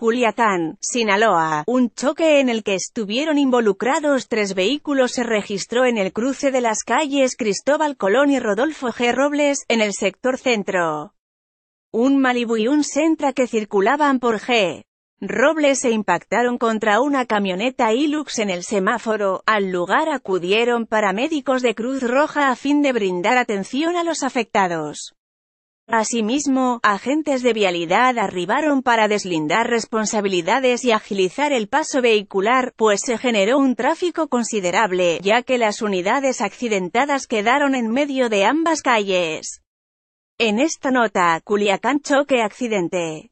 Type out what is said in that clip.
Culiacán, Sinaloa. Un choque en el que estuvieron involucrados tres vehículos se registró en el cruce de las calles Cristóbal Colón y Rodolfo G. Robles, en el sector centro. Un Malibu y un Sentra que circulaban por G. Robles se impactaron contra una camioneta Hilux en el semáforo, al lugar acudieron paramédicos de Cruz Roja a fin de brindar atención a los afectados. Asimismo, agentes de vialidad arribaron para deslindar responsabilidades y agilizar el paso vehicular, pues se generó un tráfico considerable, ya que las unidades accidentadas quedaron en medio de ambas calles. En esta nota, Culiacán choque accidente.